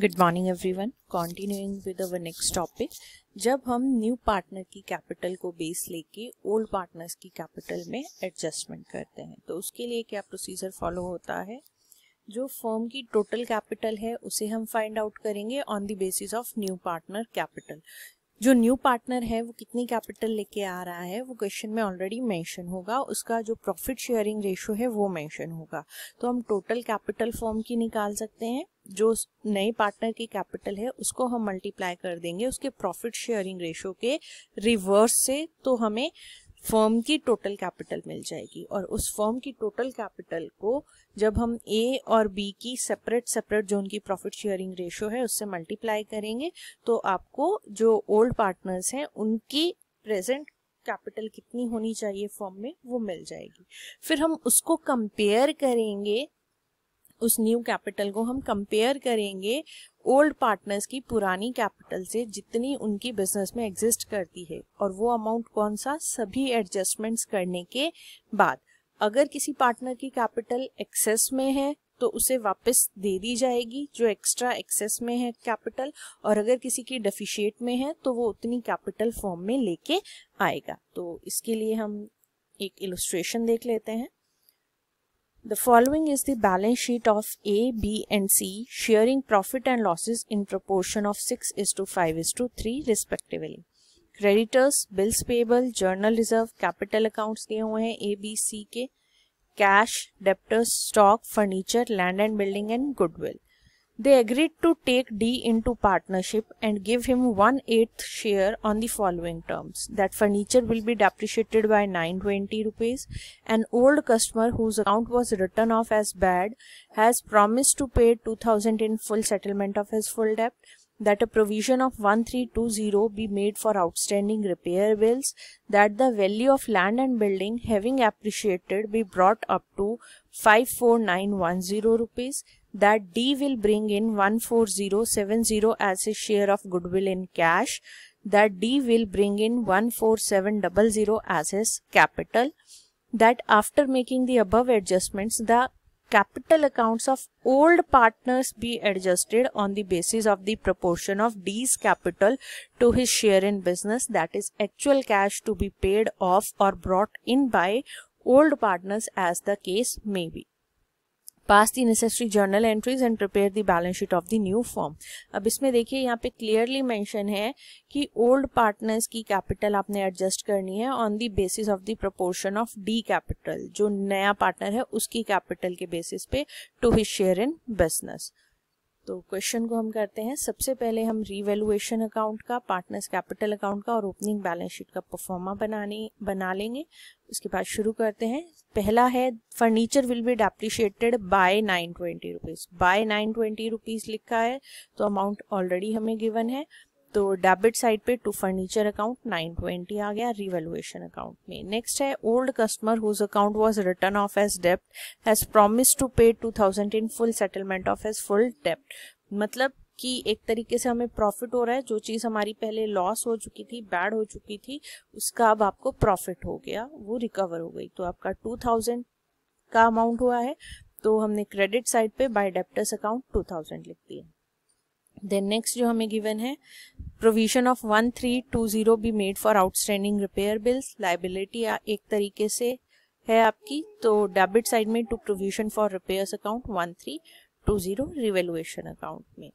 Good morning everyone continuing with our next topic जब हम new partner की capital को बेस लेके ओल्ड पार्टनर्स की कैपिटल में एडजस्टमेंट करते हैं तो उसके लिए क्या प्रोसीजर फॉलो होता है जो फर्म की टोटल कैपिटल है उसे हम फाइंड आउट करेंगे on the basis of new partner capital जो न्यू पार्टनर है वो कितनी कैपिटल लेके आ रहा है वो क्वेश्चन में ऑलरेडी मेंशन होगा उसका जो प्रॉफिट शेयरिंग रेशियो है वो मेंशन होगा तो हम टोटल कैपिटल फॉर्म की निकाल सकते हैं जो नए पार्टनर की कैपिटल है उसको हम मल्टीप्लाई कर देंगे उसके प्रॉफिट शेयरिंग रेशो के रिवर्स से तो हमें फर्म की टोटल कैपिटल मिल जाएगी और उस फर्म की टोटल कैपिटल को जब हम ए और बी की सेपरेट सेपरेट जो उनकी प्रॉफिट शेयरिंग रेशो है उससे मल्टीप्लाई करेंगे तो आपको जो ओल्ड पार्टनर्स हैं उनकी प्रेजेंट कैपिटल कितनी होनी चाहिए फॉर्म में वो मिल जाएगी फिर हम उसको कंपेयर करेंगे उस न्यू कैपिटल को हम कंपेयर करेंगे ओल्ड पार्टनर्स की पुरानी कैपिटल से जितनी उनकी बिजनेस में एग्जिस्ट करती है और वो अमाउंट कौन सा सभी एडजस्टमेंट्स करने के बाद अगर किसी पार्टनर की कैपिटल एक्सेस में है तो उसे वापस दे दी जाएगी जो एक्स्ट्रा एक्सेस में है कैपिटल और अगर किसी की डेफिशिएट में है तो वो उतनी कैपिटल फॉर्म में लेके आएगा तो इसके लिए हम एक इलस्ट्रेशन देख लेते हैं The following is the balance sheet of A, B and C sharing profit and losses in proportion of 6 is to 5 is to 3 respectively. Creditors, bills payable, journal reserve, capital accounts दिए हुए हैं A, B, C के, cash, debtors, stock, furniture, land and building and goodwill. They agreed to take D into partnership and give him one-eighth share on the following terms. That furniture will be depreciated by 920 rupees. An old customer whose account was written off as bad has promised to pay 2000 in full settlement of his full debt. That a provision of 1320 be made for outstanding repair bills. That the value of land and building having appreciated be brought up to 54910 rupees that D will bring in 14070 as his share of goodwill in cash, that D will bring in 14700 as his capital, that after making the above adjustments, the capital accounts of old partners be adjusted on the basis of the proportion of D's capital to his share in business that is actual cash to be paid off or brought in by old partners as the case may be. Pass the necessary journal entries and prepare the balance sheet of the new firm अब इसमें देखिए यहाँ पे clearly mention है कि old partners की capital आपने adjust करनी है on the basis of the proportion of the capital जो नया पार्टनर है उसकी कैपिटल के बेसिस पे to his share in business तो क्वेश्चन को हम करते हैं सबसे पहले हम रीवैल्यूएशन अकाउंट का पार्टनर्स कैपिटल अकाउंट का और ओपनिंग बैलेंस शीट का परफॉर्मा बनाने बना लेंगे उसके बाद शुरू करते हैं पहला है furniture will be depreciated by nine twenty rupees by nine twenty rupees लिखा है तो अमाउंट ऑलरेडी हमें गिवन है तो डेबिट साइड पे टू फर्नीचर अकाउंट 920 आ गया रिवेलुएशन अकाउंट में नेक्स्ट है old customer whose account was written off as डेप्ट has promise to pay 2000 in full settlement of his full डेप्ट मतलब कि एक तरीके से हमें प्रॉफिट हो रहा है जो चीज़ हमारी पहले लॉस हो चुकी थी बैड हो चुकी थी उसका अब आपको प्रॉफिट हो गया वो रिकवर हो गई तो आपका थाउजेंड का अमाउंट हुआ है तो हमने क्रेडिट साइड पे बाय डेप्टस अकाउंट 2000 लिख दिया देन नेक्स्ट जो हमें गिवन है provision of one three two zero be made for outstanding repair bills liability एक तरीके से है आपकी तो डेबिट साइड में to provision for repairs account one three two zero revaluation account में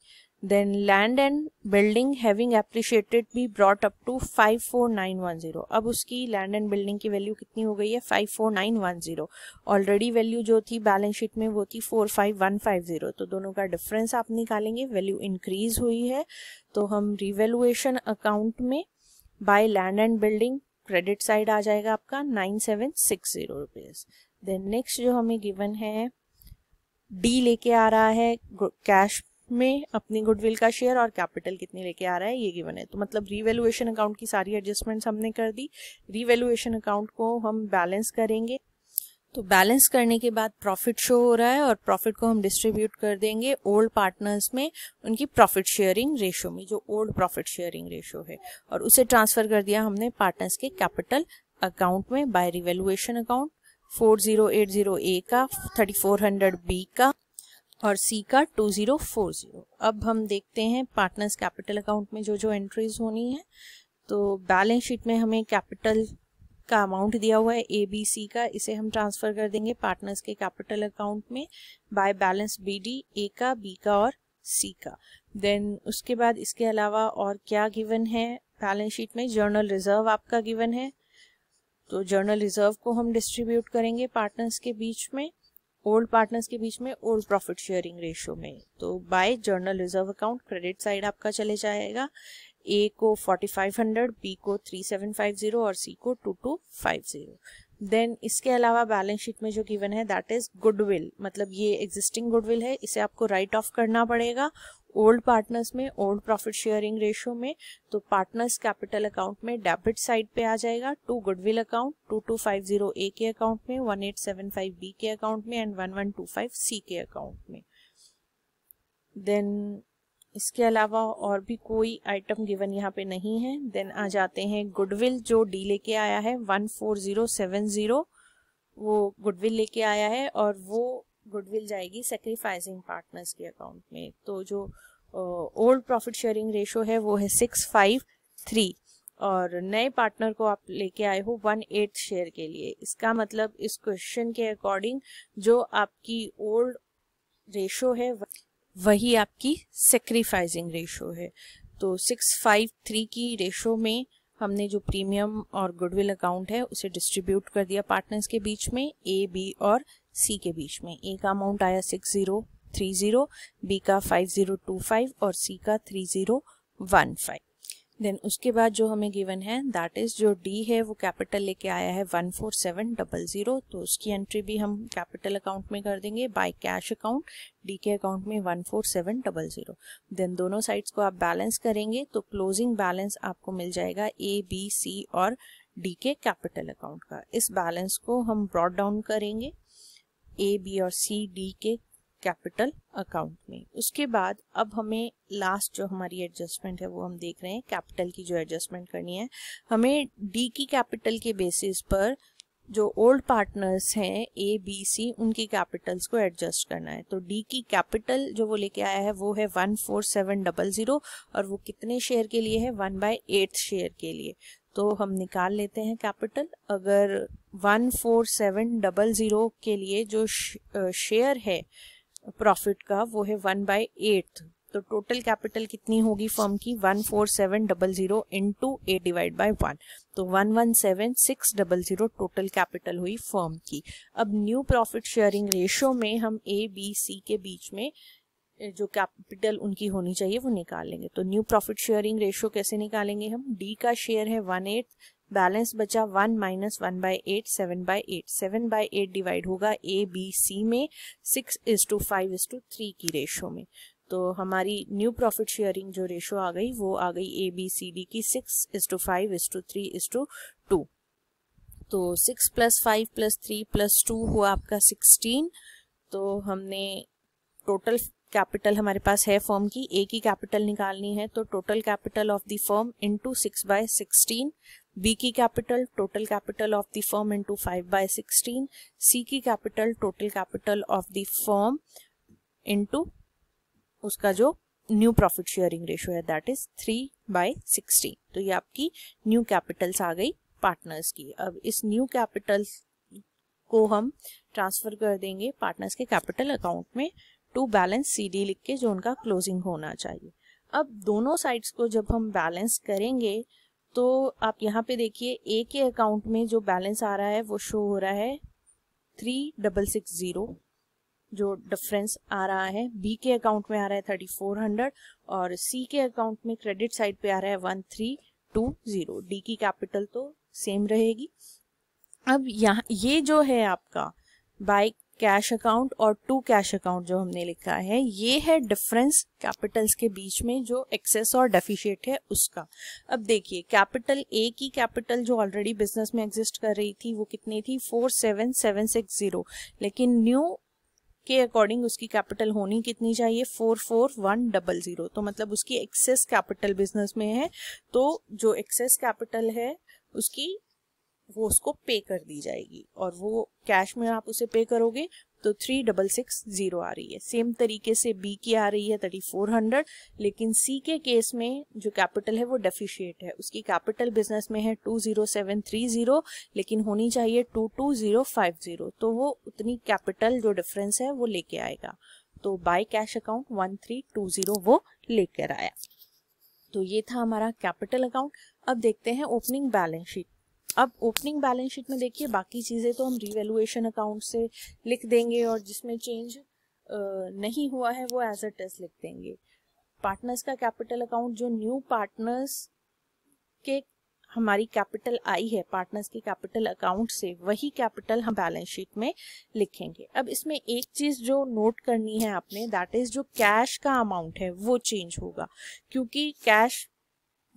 then land and building having appreciated be brought up to 54910 ab uski land and building ki value kitni ho gayi hai 54910 already value jo thi balance sheet mein wo thi 45150 to dono ka difference aap nikalenge value increase hui hai to hum revaluation account mein by land and building credit side aa jayega aapka 9760 rupees then next jo hame given hai D लेके आ रहा है cash में अपनी goodwill का share और capital कितनी लेके आ रहा है ये गिवन है तो मतलब रीवैल्यूएशन अकाउंट की सारी एडजस्टमेंट्स हमने कर दी रीवैल्यूएशन अकाउंट को हम बैलेंस करेंगे तो बैलेंस करने के बाद प्रॉफिट शो हो रहा है और प्रॉफिट को हम डिस्ट्रीब्यूट कर देंगे ओल्ड पार्टनर्स में उनकी प्रॉफिट शेयरिंग रेशो में जो ओल्ड प्रॉफिट शेयरिंग रेशो है और उसे ट्रांसफर कर दिया हमने पार्टनर्स के कैपिटल अकाउंट में बाय रिवेल्युएशन अकाउंट 4080A का 3400B का और सी का 2040 अब हम देखते हैं पार्टनर्स कैपिटल अकाउंट में जो जो एंट्रीज होनी है तो बैलेंस शीट में हमें कैपिटल का अमाउंट दिया हुआ है ए बी सी का इसे हम ट्रांसफ़र कर देंगे पार्टनर्स के कैपिटल अकाउंट में by balance B D A का बी का और सी का देन उसके बाद इसके अलावा और क्या गिवन है बैलेंस शीट में जर्नल रिजर्व आपका गिवन है तो जर्नल रिजर्व को हम डिस्ट्रीब्यूट करेंगे पार्टनर्स के बीच में ओल्ड पार्टनर्स के बीच में ओल्ड प्रॉफिट शेयरिंग रेशियो में तो by general reserve account credit side आपका चले जाएगा ए को 4500 बी को 3750 और सी को 2250 देन इसके अलावा बैलेंस शीट में जो गिवन है दैट इज गुडविल मतलब ये एग्जिस्टिंग गुडविल है इसे आपको राइट ऑफ करना पड़ेगा ओल्ड पार्टनर्स में ओल्ड प्रॉफिट शेयरिंग रेशियो में तो पार्टनर्स कैपिटल अकाउंट में डेबिट साइड पे आ जाएगा to goodwill account two two five zero A के अकाउंट में one eight seven five B के अकाउंट में and one one two five C के अकाउंट में देन इसके अलावा और भी कोई आइटम गिवन यहाँ पे नहीं है देन आ जाते हैं गुडविल जो डी लेके आया है one four zero seven zero वो गुडविल लेके आया है और वो गुडविल जाएगी सेक्रीफाइसिंग पार्टनर्स के अकाउंट में तो जो ओल्ड प्रॉफिट शेयरिंग रेशो है वो है सिक्स फाइव थ्री और नए पार्टनर को आप लेके आए हो वन एट शेयर के लिए इसका मतलब इस क्वेश्चन के अकॉर्डिंग जो आपकी ओल्ड रेशो है वही आपकी सेक्रीफाइसिंग रेशो है तो सिक्स फाइव थ्री की रेशो में हमने जो प्रीमियम और गुडविल अकाउंट है उसे डिस्ट्रीब्यूट कर दिया पार्टनर्स के बीच में ए बी और सी के बीच में ए का अमाउंट आया six zero three zero B का फाइव ज़ीरो टू फाइव और सी का three zero one five then उसके बाद जो हमें गिवन है दैट इज जो डी है वो कैपिटल लेके आया है one four seven double zero तो उसकी एंट्री भी हम कैपिटल अकाउंट में कर देंगे बाय कैश अकाउंट डी के अकाउंट में one four seven double zero then दोनों साइड्स को आप बैलेंस करेंगे तो क्लोजिंग बैलेंस आपको मिल जाएगा ए बी सी और डी के कैपिटल अकाउंट का इस बैलेंस को हम ब्रॉड डाउन करेंगे ए बी और सी डी के कैपिटल अकाउंट में उसके बाद अब हमें लास्ट जो हमारी एडजस्टमेंट है वो हम देख रहे हैं कैपिटल की जो एडजस्टमेंट करनी है हमें डी की कैपिटल के बेसिस पर जो ओल्ड पार्टनर्स हैं ए बी सी उनकी कैपिटल्स को एडजस्ट करना है तो डी की कैपिटल जो वो लेके आया है वो है one four seven double zero और वो कितने शेयर के लिए है वन बाय एट शेयर के लिए तो हम निकाल लेते हैं कैपिटल अगर one four seven double zero के लिए जो शेयर है प्रॉफिट का वो है वन बाई एट्थ तो टोटल कैपिटल कितनी होगी फर्म की one four seven double zero into eight divide by one तो one one seven six double zero total capital हुई फर्म की अब न्यू प्रॉफिट शेयरिंग रेशियो में हम ए बी सी के बीच में जो कैपिटल उनकी होनी चाहिए वो निकाल लेंगे तो न्यू प्रॉफिट शेयरिंग रेशियो कैसे निकालेंगे हम डी का शेयर है वन एट बैलेंस बचा one minus one by eight seven by eight seven by eight divide होगा ए बी सी में six is to five is to three की ratio में तो हमारी न्यू प्रॉफिट शेयरिंग जो रेशो आ गई वो आ गई ए बी सी डी की six is to five is to three is to two तो six plus five plus three plus to हुआ आपका सिक्सटीन तो हमने टोटल कैपिटल हमारे पास है फॉर्म की ए की कैपिटल निकालनी है तो total capital of the firm into six by sixteen B की capital total capital of the firm into 5 बाय 16. सी की capital total capital of the firm into उसका जो न्यू प्रॉफिट शेयरिंग रेशियो है that is three by sixteen तो ये आपकी new Capitals आ गई पार्टनर्स की अब इस न्यू कैपिटल को हम ट्रांसफर कर देंगे पार्टनर्स के कैपिटल अकाउंट में टू बैलेंस सीडी लिख के जो उनका क्लोजिंग होना चाहिए अब दोनों साइड्स को जब हम बैलेंस करेंगे तो आप यहाँ पे देखिए ए के अकाउंट में जो बैलेंस आ रहा है वो शो हो रहा है थ्री डबल सिक्स ज़ीरो जो डिफरेंस आ रहा है बी के अकाउंट में आ रहा है थर्टी फोर हंड्रेड और सी के अकाउंट में क्रेडिट साइड पे आ रहा है one three two zero D की कैपिटल तो सेम रहेगी अब यहाँ ये जो है आपका बाइक कैश अकाउंट और टू कैश अकाउंट जो हमने लिखा है ये है डिफरेंस कैपिटल्स के बीच में जो एक्सेस और डेफिशिएट है उसका अब देखिए कैपिटल ए की कैपिटल जो ऑलरेडी बिजनेस में एग्जिस्ट कर रही थी वो कितनी थी four seven seven six zero लेकिन न्यू के अकॉर्डिंग उसकी कैपिटल होनी कितनी चाहिए four four one double zero तो मतलब उसकी एक्सेस कैपिटल बिजनेस में है तो जो एक्सेस कैपिटल है उसकी वो उसको पे कर दी जाएगी और वो कैश में आप उसे पे करोगे तो थ्री डबल सिक्स जीरो आ रही है सेम तरीके से बी की आ रही है थर्टी फोर हंड्रेड लेकिन सी के केस में जो कैपिटल है वो डेफिशिएट है उसकी कैपिटल बिजनेस में है two zero seven three zero लेकिन होनी चाहिए two two zero five zero तो वो उतनी कैपिटल जो डिफरेंस है वो लेके आएगा तो by cash account one three two zero वो लेकर आया तो ये था हमारा कैपिटल अकाउंट अब देखते हैं ओपनिंग बैलेंस शीट अब ओपनिंग बैलेंस शीट में देखिए बाकी चीज़ें तो हम रिवेलुएशन अकाउंट से लिख देंगे और जिसमें चेंज नहीं हुआ है वो एज अ टेस्ट लिख देंगे पार्टनर्स का कैपिटल अकाउंट जो न्यू पार्टनर्स के हमारी कैपिटल आई है पार्टनर्स के कैपिटल अकाउंट से वही कैपिटल हम बैलेंस शीट में लिखेंगे अब इसमें एक चीज जो नोट करनी है आपने दैट इज जो कैश का अमाउंट है वो चेंज होगा क्योंकि कैश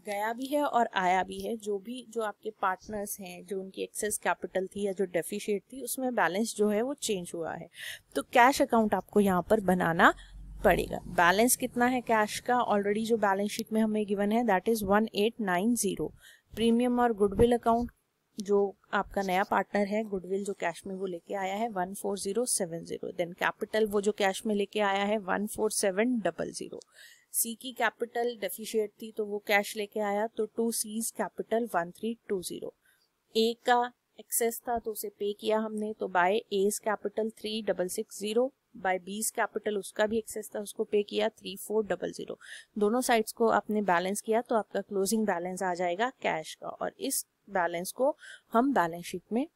गया भी है और आया भी है जो भी जो आपके पार्टनर्स हैं जो उनकी एक्सेस कैपिटल थी या जो डेफिशिएट थी उसमें बैलेंस जो है वो चेंज हुआ है तो कैश अकाउंट आपको यहाँ पर बनाना पड़ेगा बैलेंस कितना है कैश का ऑलरेडी जो बैलेंस शीट में हमें गिवन है that is one eight nine zero premium और गुडविल अकाउंट जो आपका नया पार्टनर है गुडविल जो कैश में वो लेके आया है one four zero seven zero then capital वो जो कैश में लेके आया है one four seven double zero C की कैपिटल डेफिशिएट थी तो वो कैश लेके आया तो to C's capital one three two zero A का एक्सेस था तो उसे पे किया हमने तो by A's capital three double six zero by B's capital उसका भी एक्सेस था उसको पे किया थ्री फोर डबल जीरो दोनों साइड्स को आपने बैलेंस किया तो आपका क्लोजिंग बैलेंस आ जाएगा कैश का और इस बैलेंस को हम बैलेंस शीट में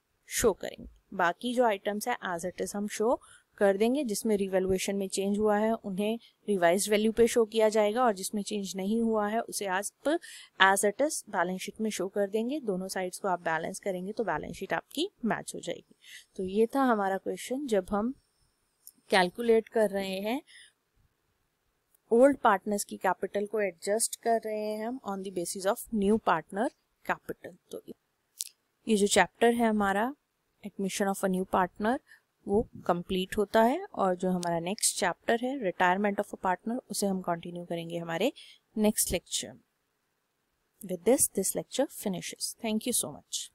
शो करेंगे बाकी जो आइटम्स है एज इट इज हम शो कर देंगे जिसमें रिवेल्युएशन में चेंज हुआ है उन्हें रिवाइज वैल्यू पे शो किया जाएगा और जिसमें चेंज नहीं हुआ है उसे आज as it is balance sheet में शो कर देंगे दोनों साइड्स को आप बैलेंस करेंगे तो बैलेंस शीट आपकी मैच हो जाएगी तो ये था हमारा क्वेश्चन जब हम कैलकुलेट कर रहे हैं ओल्ड पार्टनर्स की कैपिटल को एडजस्ट कर रहे हैं हम on the basis of new partner capital तो ये जो चैप्टर है हमारा admission of a new partner वो कंप्लीट होता है और जो हमारा नेक्स्ट चैप्टर है रिटायरमेंट ऑफ अ पार्टनर उसे हम कंटिन्यू करेंगे हमारे next lecture with this this lecture finishes thank you so much